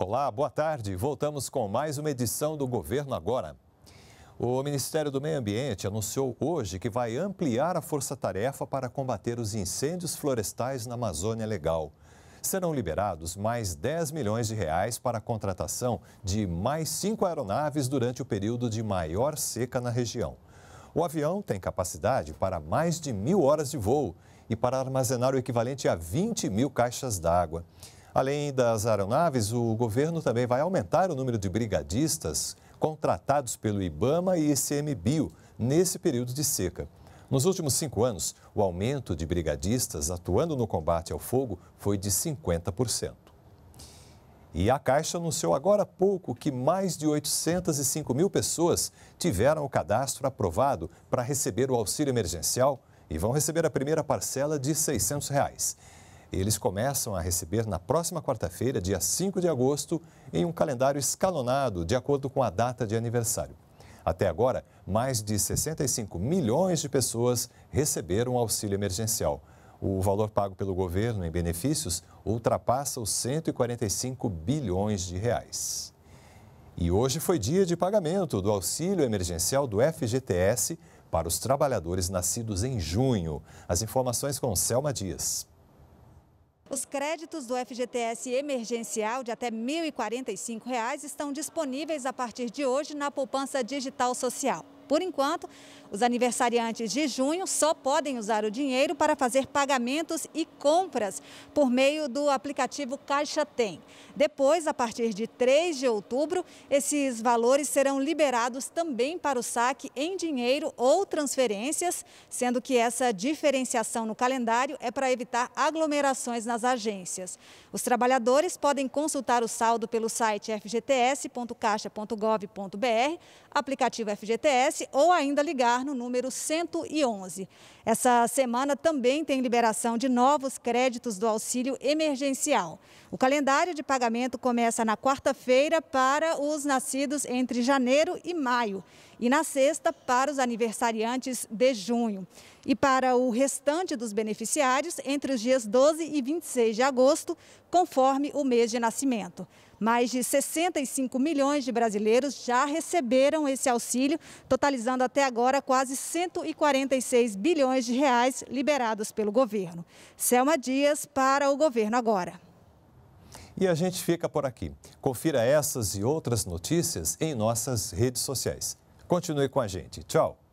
Olá, boa tarde. Voltamos com mais uma edição do Governo Agora. O Ministério do Meio Ambiente anunciou hoje que vai ampliar a força-tarefa para combater os incêndios florestais na Amazônia Legal. Serão liberados mais 10 milhões de reais para a contratação de mais cinco aeronaves durante o período de maior seca na região. O avião tem capacidade para mais de mil horas de voo e para armazenar o equivalente a 20 mil caixas d'água. Além das aeronaves, o governo também vai aumentar o número de brigadistas contratados pelo IBAMA e ICMBio nesse período de seca. Nos últimos cinco anos, o aumento de brigadistas atuando no combate ao fogo foi de 50%. E a Caixa anunciou agora há pouco que mais de 805 mil pessoas tiveram o cadastro aprovado para receber o auxílio emergencial e vão receber a primeira parcela de R$ 600. Reais. Eles começam a receber na próxima quarta-feira, dia 5 de agosto, em um calendário escalonado, de acordo com a data de aniversário. Até agora, mais de 65 milhões de pessoas receberam auxílio emergencial. O valor pago pelo governo em benefícios ultrapassa os 145 bilhões de reais. E hoje foi dia de pagamento do auxílio emergencial do FGTS para os trabalhadores nascidos em junho. As informações com Selma Dias. Os créditos do FGTS emergencial de até R$ 1.045 reais estão disponíveis a partir de hoje na poupança digital social. Por enquanto, os aniversariantes de junho só podem usar o dinheiro para fazer pagamentos e compras por meio do aplicativo Caixa Tem. Depois, a partir de 3 de outubro, esses valores serão liberados também para o saque em dinheiro ou transferências, sendo que essa diferenciação no calendário é para evitar aglomerações nas agências. Os trabalhadores podem consultar o saldo pelo site fgts.caixa.gov.br, aplicativo FGTS SOS ou ainda ligar no número 111. Essa semana também tem liberação de novos créditos do auxílio emergencial. O calendário de pagamento começa na quarta-feira para os nascidos entre janeiro e maio e na sexta para os aniversariantes de junho. E para o restante dos beneficiários, entre os dias 12 e 26 de agosto, conforme o mês de nascimento. Mais de 65 milhões de brasileiros já receberam esse auxílio, totalizando até agora quase 146 bilhões de reais liberados pelo governo. Selma Dias para o governo agora. E a gente fica por aqui. Confira essas e outras notícias em nossas redes sociais. Continue com a gente. Tchau.